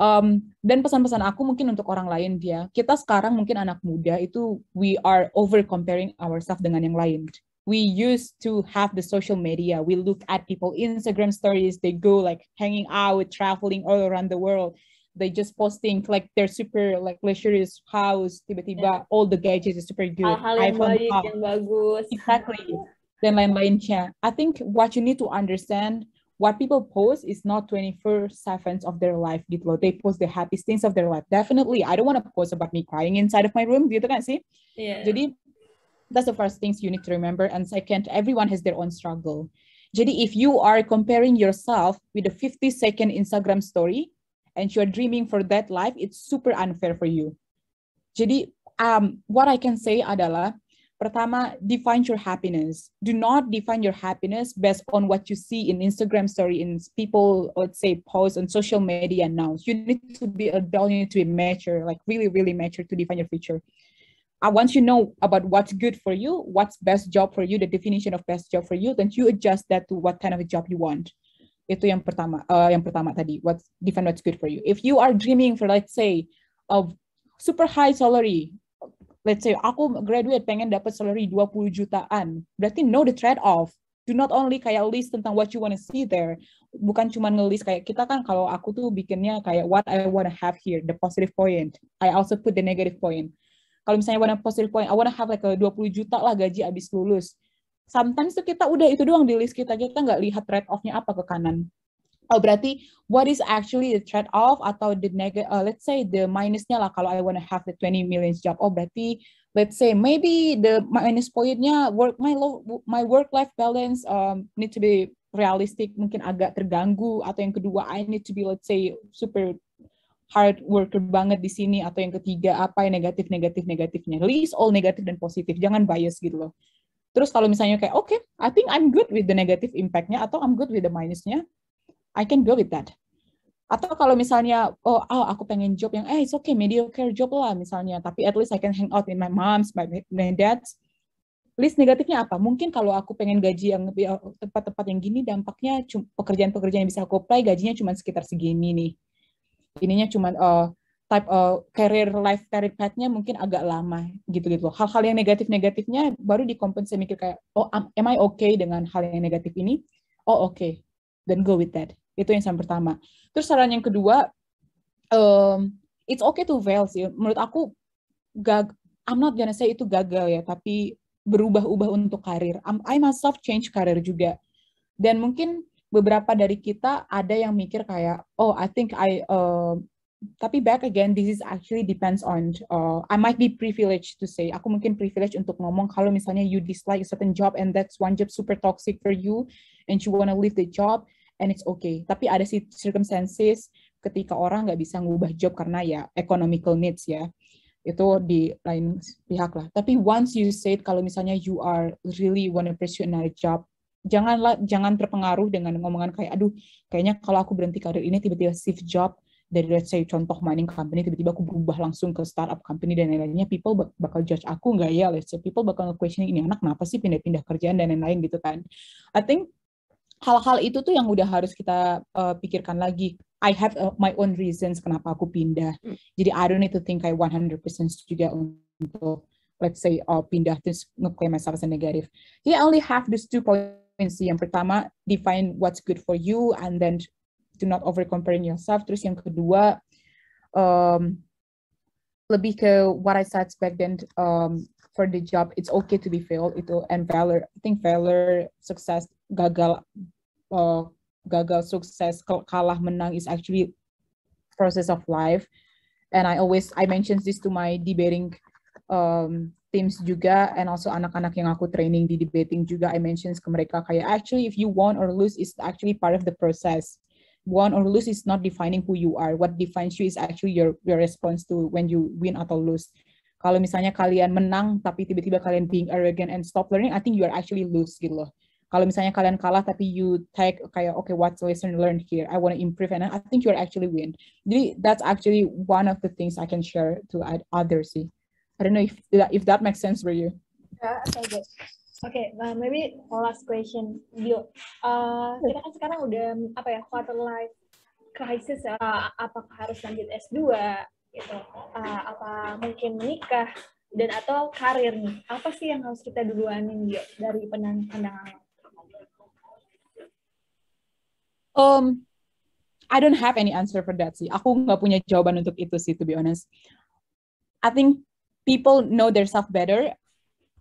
um, dan pesan-pesan aku mungkin untuk orang lain dia ya. kita sekarang mungkin anak muda itu we are over comparing ourselves dengan yang lain we used to have the social media we look at people instagram stories they go like hanging out traveling all around the world they just posting like their super like luxurious house tiba-tiba yeah. all the gadgets is super good hal-hal yang baik up. yang bagus exactly dan lain-lainnya I think what you need to understand what people post is not 24 seconds of their life gitu loh. They post the happiest things of their life. Definitely, I don't want to post about me crying inside of my room gitu kan sih. Yeah. Jadi that's the first things you need to remember. And second, everyone has their own struggle. Jadi if you are comparing yourself with a 50 second Instagram story and you're dreaming for that life, it's super unfair for you. Jadi um, what I can say adalah Pertama, define your happiness. Do not define your happiness based on what you see in Instagram story, in people, let's say, posts on social media now. You need to be adult, you need to be mature, like really, really mature to define your future. Uh, once you know about what's good for you, what's best job for you, the definition of best job for you, then you adjust that to what kind of a job you want. Itu yang pertama, uh, yang pertama tadi, what define what's good for you. If you are dreaming for, let's say, of super high salary, let's say aku graduate pengen dapat salary 20 jutaan, berarti know the trade off. Do not only kayak list tentang what you wanna see there, bukan cuma ngelis kayak kita kan kalau aku tuh bikinnya kayak what I wanna have here, the positive point. I also put the negative point. Kalau misalnya wanna positive point, I wanna have like 20 juta lah gaji abis lulus. Sometimes tuh kita udah itu doang di list kita, kita nggak lihat trade off-nya apa ke kanan. Oh berarti what is actually the threat of atau the negative uh, let's say the minusnya lah kalau I wanna have the 20 million job oh berarti let's say maybe the minus pointnya work my lo, my work life balance um, need to be realistic mungkin agak terganggu atau yang kedua I need to be let's say super hard worker banget di sini atau yang ketiga apa yang negatif negatif negatifnya least all negatif dan positif jangan bias gitu loh terus kalau misalnya kayak oke okay, I think I'm good with the negative impactnya atau I'm good with the minusnya I can go with that. Atau kalau misalnya, oh, oh aku pengen job yang, eh, it's okay, mediocre job lah misalnya, tapi at least I can hang out with my moms, my, my dads. List negatifnya apa? Mungkin kalau aku pengen gaji yang oh, tempat-tempat yang gini, dampaknya pekerjaan-pekerjaan yang bisa aku apply, gajinya cuma sekitar segini nih. Ininya cuma uh, type uh, career life career path-nya mungkin agak lama gitu-gitu. Hal-hal yang negatif-negatifnya baru dikompensasi mikir kayak oh am, am I okay dengan hal yang negatif ini? Oh oke. Okay. Then go with that. Itu yang saya pertama. Terus saran yang kedua, um, it's okay to fail sih. Menurut aku, gag I'm not gonna say itu gagal ya, tapi berubah-ubah untuk karir. I'm, I myself change karir juga. Dan mungkin beberapa dari kita ada yang mikir kayak, oh I think I, uh, tapi back again, this is actually depends on, uh, I might be privileged to say, aku mungkin privileged untuk ngomong kalau misalnya you dislike a certain job and that's one job super toxic for you and you wanna leave the job, and it's okay. Tapi ada sih circumstances ketika orang nggak bisa ngubah job karena ya economical needs ya itu di lain pihak lah. Tapi once you said kalau misalnya you are really wanna pursue another job, janganlah jangan terpengaruh dengan ngomongan kayak aduh kayaknya kalau aku berhenti karir ini tiba-tiba shift job dari let's say contoh mining company tiba-tiba aku berubah langsung ke startup company dan lain-lainnya people bakal judge aku nggak ya let's say people bakal questioning ini anak kenapa sih pindah-pindah kerjaan dan lain-lain gitu kan I think hal-hal itu tuh yang udah harus kita uh, pikirkan lagi. I have uh, my own reasons kenapa aku pindah. Hmm. Jadi I don't need to think I 100% juga untuk let's say uh, pindah terus ngeklaim myself as a negative. Jadi I only have these two points. Yang pertama, define what's good for you and then do not over comparing yourself. Terus yang kedua, um, lebih ke what I said back then um, for the job, it's okay to be failed itu and failure. I think failure, success, gagal uh, gagal sukses kalah menang is actually process of life and I always I mention this to my debating um, teams juga and also anak-anak yang aku training di debating juga I mentions ke mereka kayak actually if you won or lose is actually part of the process won or lose is not defining who you are what defines you is actually your your response to when you win atau lose kalau misalnya kalian menang tapi tiba-tiba kalian being arrogant and stop learning I think you are actually lose gitu loh kalau misalnya kalian kalah tapi you take kayak oke okay, what's lesson learned here I want to improve and I think you're actually win jadi that's actually one of the things I can share to add others sih I don't know if that if that makes sense for you yeah okay good Oke, okay, uh, maybe last question, Dio. Uh, kita kan sekarang udah apa ya quarter life crisis ya, uh, apakah harus lanjut S2 gitu, uh, apa mungkin menikah dan atau karir nih? Apa sih yang harus kita duluanin Dio dari penang pandangan Um, I don't have any answer for that sih. Aku nggak punya jawaban untuk itu sih, to be honest. I think people know their self better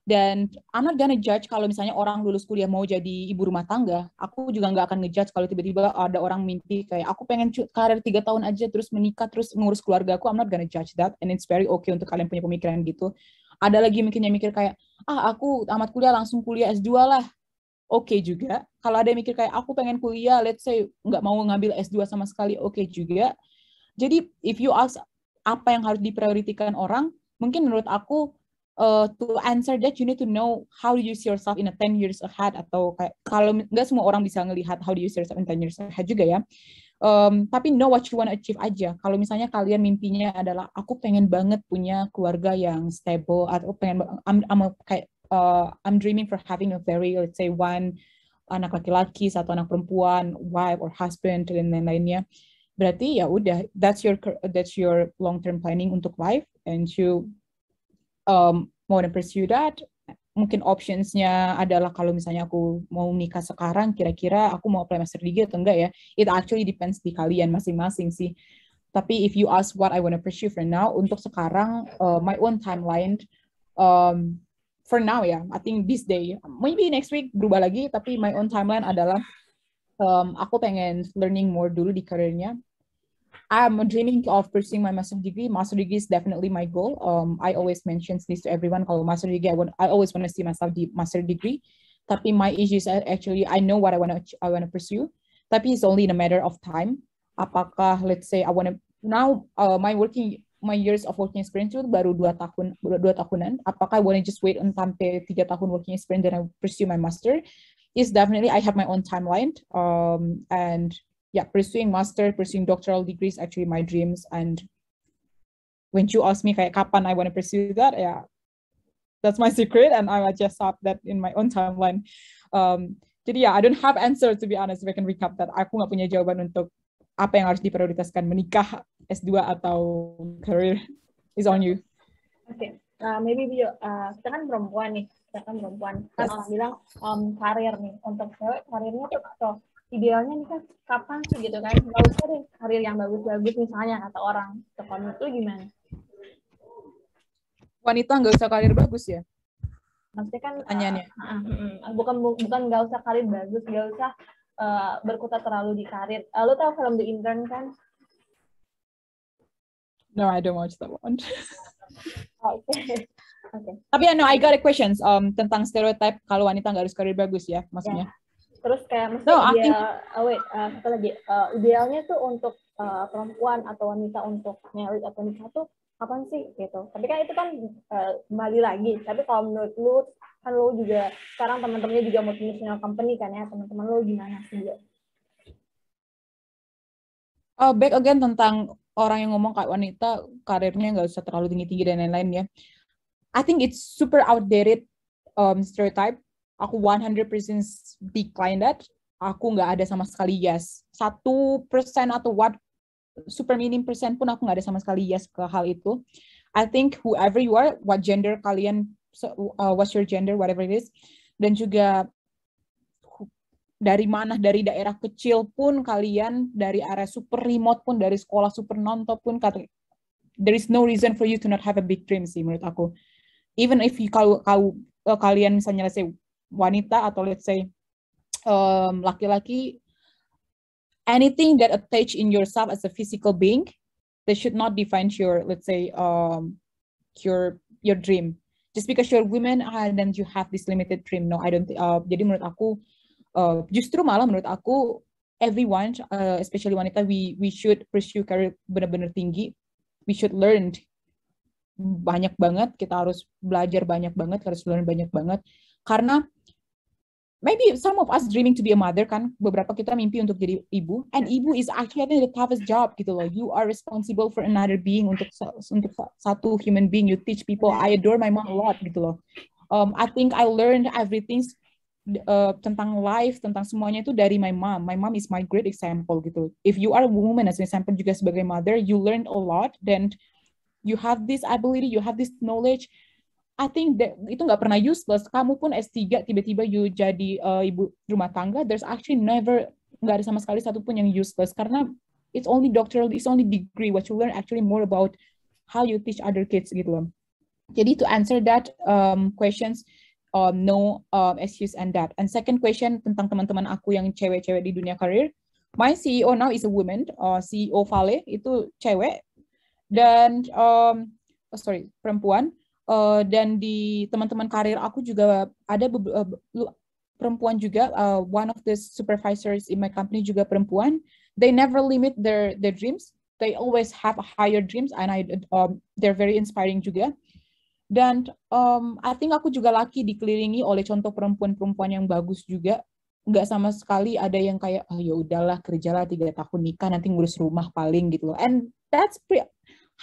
dan I'm not gonna judge kalau misalnya orang lulus kuliah mau jadi ibu rumah tangga. Aku juga nggak akan ngejudge kalau tiba-tiba ada orang mimpi kayak aku pengen karir tiga tahun aja terus menikah terus ngurus keluarga aku. I'm not gonna judge that and it's very okay untuk kalian punya pemikiran gitu. Ada lagi mungkin yang mikir kayak ah aku amat kuliah langsung kuliah S2 lah. Oke okay juga kalau ada yang mikir kayak aku pengen kuliah let's say nggak mau ngambil S2 sama sekali oke okay juga jadi if you ask apa yang harus diprioritikan orang mungkin menurut aku uh, to answer that you need to know how do you see yourself in a 10 years ahead atau kayak kalau nggak semua orang bisa ngelihat how do you see yourself in 10 years ahead juga ya um, tapi know what you want to achieve aja. Kalau misalnya kalian mimpinya adalah aku pengen banget punya keluarga yang stable atau pengen I'm, I'm a, kayak uh, I'm dreaming for having a very let's say one anak laki-laki satu anak perempuan wife or husband dan lain-lainnya berarti ya udah that's your that's your long term planning untuk life and you um, mau pursue that mungkin optionsnya adalah kalau misalnya aku mau nikah sekarang kira-kira aku mau apply master degree atau enggak ya it actually depends di kalian masing-masing sih tapi if you ask what I wanna pursue for now untuk sekarang uh, my own timeline um, for now ya, I think this day, maybe next week berubah lagi, tapi my own timeline adalah um, aku pengen learning more dulu di karirnya. I'm dreaming of pursuing my master degree. Master degree is definitely my goal. Um, I always mention this to everyone. Kalau master degree, I, want, I always want to see myself di master degree. Tapi my issues actually, I know what I want to I want to pursue. Tapi it's only in a matter of time. Apakah let's say I want to now uh, my working my years of working experience itu baru dua tahun dua tahunan apakah I wanna just wait sampai tiga tahun working experience dan I pursue my master is definitely I have my own timeline um, and yeah pursuing master pursuing doctoral degrees actually my dreams and when you ask me kayak kapan I wanna pursue that yeah that's my secret and I just up that in my own timeline um, jadi ya yeah, I don't have answer to be honest if I can recap that aku nggak punya jawaban untuk apa yang harus diprioritaskan menikah S2 atau career is on you. Oke, okay. uh, maybe Bio, uh, kita kan perempuan nih, kita kan perempuan. Kan yes. bilang um, karir nih, untuk cewek karirnya tuh atau idealnya nih kan kapan sih gitu kan? Gak usah deh karir yang bagus-bagus misalnya kata orang. Kalau itu gimana? Wanita nggak usah karir bagus ya? Maksudnya kan uh, Tanyanya. Uh, uh, uh, uh, bukan bukan nggak usah karir bagus, nggak usah uh, berkutat terlalu di karir. Uh, lo tau film The Intern kan? No, I don't watch that one. Oh, okay. Okay. Tapi ya, yeah, no, I got a questions um, tentang stereotype kalau wanita nggak harus karir bagus ya, maksudnya. Yeah. Terus kayak maksudnya no, ideal, think... oh, wait, uh, satu lagi? Uh, idealnya tuh untuk uh, perempuan atau wanita untuk nyari atau nikah tuh kapan sih gitu? Tapi kan itu kan uh, kembali lagi. Tapi kalau menurut lu, kan lu juga sekarang teman-temannya juga multinational company kan ya, teman-teman lu gimana sih? Uh, back again tentang orang yang ngomong kayak wanita karirnya nggak usah terlalu tinggi tinggi dan lain-lain ya I think it's super outdated um, stereotype aku 100% decline that aku nggak ada sama sekali yes satu persen atau what super minim persen pun aku nggak ada sama sekali yes ke hal itu I think whoever you are what gender kalian so, uh, what's your gender whatever it is dan juga dari mana dari daerah kecil pun kalian dari area super remote pun dari sekolah super top pun kata there is no reason for you to not have a big dream sih menurut aku even if you kalau kau eh, kalian misalnya let's say wanita atau let's say um, laki-laki anything that attach in yourself as a physical being that should not define your let's say um your your dream just because you're women ah, then you have this limited dream no I don't uh, jadi menurut aku uh, justru malah menurut aku everyone uh, especially wanita we we should pursue career benar-benar tinggi we should learn banyak banget kita harus belajar banyak banget harus learn banyak banget karena maybe some of us dreaming to be a mother kan beberapa kita mimpi untuk jadi ibu and ibu is actually the toughest job gitu loh you are responsible for another being untuk untuk satu human being you teach people I adore my mom a lot gitu loh um, I think I learned everything Eh, tentang life, tentang semuanya itu dari my mom. My mom is my great example gitu. If you are a woman as an example juga sebagai mother, you learn a lot dan you have this ability, you have this knowledge. I think that itu nggak pernah useless. Kamu pun S3 tiba-tiba you jadi uh, ibu rumah tangga, there's actually never nggak ada sama sekali satupun yang useless karena it's only doctoral, it's only degree. What you learn actually more about how you teach other kids gitu loh. Jadi to answer that um, questions, um, no um, excuse and that. And second question tentang teman-teman aku yang cewek-cewek di dunia karir, my CEO now is a woman, uh, CEO Vale itu cewek dan um, oh, sorry perempuan. Uh, dan di teman-teman karir aku juga ada uh, perempuan juga. Uh, one of the supervisors in my company juga perempuan. They never limit their their dreams. They always have higher dreams, and I um, they're very inspiring juga. Dan um, I think aku juga laki dikelilingi oleh contoh perempuan-perempuan yang bagus juga. Nggak sama sekali ada yang kayak, oh ya udahlah kerjalah tiga tahun nikah, nanti ngurus rumah paling gitu loh. And that's pretty,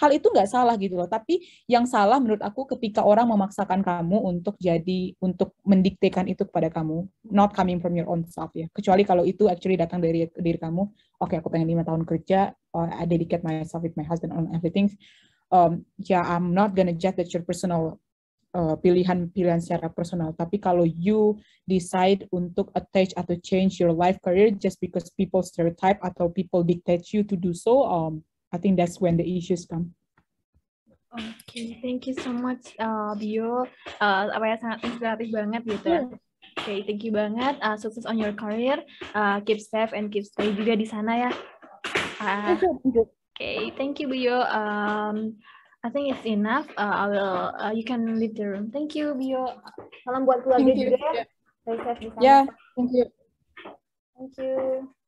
hal itu nggak salah gitu loh. Tapi yang salah menurut aku ketika orang memaksakan kamu untuk jadi untuk mendiktekan itu kepada kamu, not coming from your own self ya. Kecuali kalau itu actually datang dari diri kamu. Oke, okay, aku pengen lima tahun kerja, uh, I dedicate myself with my husband on everything um, ya I'm not gonna judge that your personal pilihan-pilihan uh, pilihan -pilihan secara personal. Tapi kalau you decide untuk attach atau change your life career just because people stereotype atau people dictate you to do so, um, I think that's when the issues come. Okay, thank you so much, uh, Bio. Uh, apa ya sangat inspiratif banget gitu. Yeah. Hmm. Oke, okay, thank you banget. Uh, sukses on your career. Uh, keep safe and keep stay juga di sana ya. Uh, thank you. Okay, thank you, Bio. Um, I think it's enough. Uh, I will. Uh, you can leave the room. Thank you, Bio. Salam buat keluarga juga. Yeah. Safe di Yeah, thank you. Thank you.